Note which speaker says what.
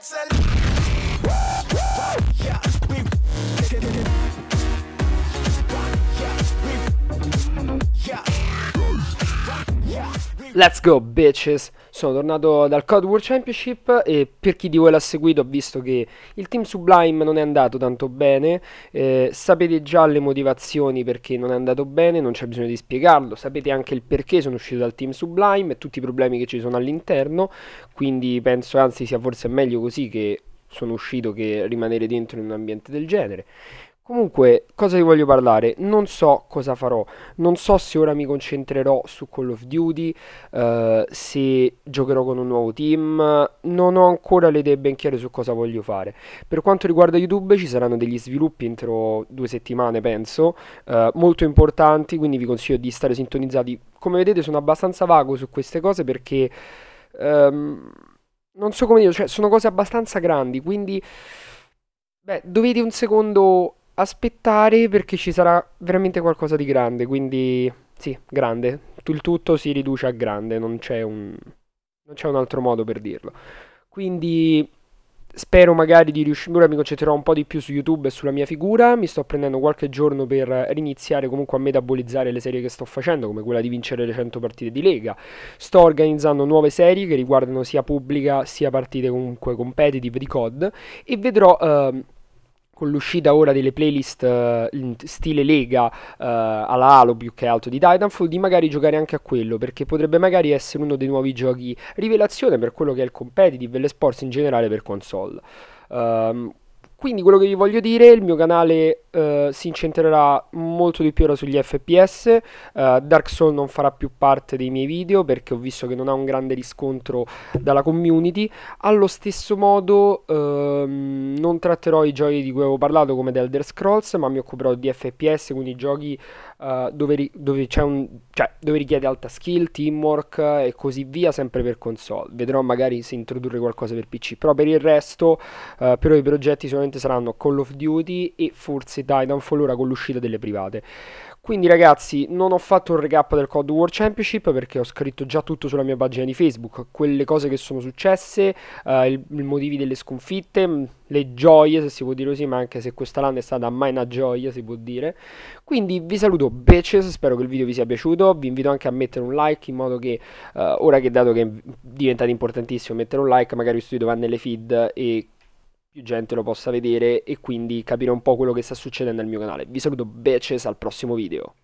Speaker 1: that's a let's go bitches Sono tornato dal Code World Championship e per chi di voi l'ha seguito ha visto che il team Sublime non è andato tanto bene, eh, sapete già le motivazioni perché non è andato bene, non c'è bisogno di spiegarlo, sapete anche il perché sono uscito dal team Sublime e tutti i problemi che ci sono all'interno, quindi penso anzi sia forse meglio così che sono uscito che rimanere dentro in un ambiente del genere. Comunque, cosa vi voglio parlare? Non so cosa farò, non so se ora mi concentrerò su Call of Duty, eh, se giocherò con un nuovo team, non ho ancora le idee ben chiare su cosa voglio fare. Per quanto riguarda YouTube ci saranno degli sviluppi entro due settimane, penso, eh, molto importanti, quindi vi consiglio di stare sintonizzati. Come vedete sono abbastanza vago su queste cose perché... Ehm, non so come dire, cioè sono cose abbastanza grandi, quindi... Beh, dovete un secondo aspettare perché ci sarà veramente qualcosa di grande, quindi sì, grande. Il tutto si riduce a grande, non c'è un, non c'è un altro modo per dirlo. Quindi spero magari di riuscire, ora mi concentrerò un po' di più su YouTube e sulla mia figura, mi sto prendendo qualche giorno per riniziare comunque a metabolizzare le serie che sto facendo, come quella di vincere le 100 partite di Lega, sto organizzando nuove serie che riguardano sia pubblica sia partite comunque competitive di COD e vedrò... Uh, con l'uscita ora delle playlist uh, in stile Lega uh, alla Halo più che altro di Titanfall, di magari giocare anche a quello, perché potrebbe magari essere uno dei nuovi giochi rivelazione per quello che è il competitive e le sports in generale per console. Um, quindi quello che vi voglio dire, il mio canale eh, si incentrerà molto di più ora sugli FPS, eh, Dark Souls non farà più parte dei miei video perché ho visto che non ha un grande riscontro dalla community, allo stesso modo ehm, non tratterò i giochi di cui avevo parlato come The Elder Scrolls, ma mi occuperò di FPS, quindi giochi eh, dove, ri- dove, un, cioè, dove richiede alta skill, teamwork e così via, sempre per console. Vedrò magari se introdurre qualcosa per PC, però per il resto, eh, per i progetti sono sicuramente saranno Call of Duty e forse Titanfall ora con l'uscita delle private. Quindi ragazzi, non ho fatto un recap del Code War Championship perché ho scritto già tutto sulla mia pagina di Facebook, quelle cose che sono successe, eh, i motivi delle sconfitte, mm, le gioie se si può dire così, ma anche se questa LAN è stata mai una gioia si può dire. Quindi vi saluto bitches, spero che il video vi sia piaciuto, vi invito anche a mettere un like in modo che, eh, ora che dato che è diventato importantissimo mettere un like, magari questo video va nelle feed e più gente lo possa vedere e quindi capire un po' quello che sta succedendo nel mio canale. Vi saluto, beaches, al prossimo video.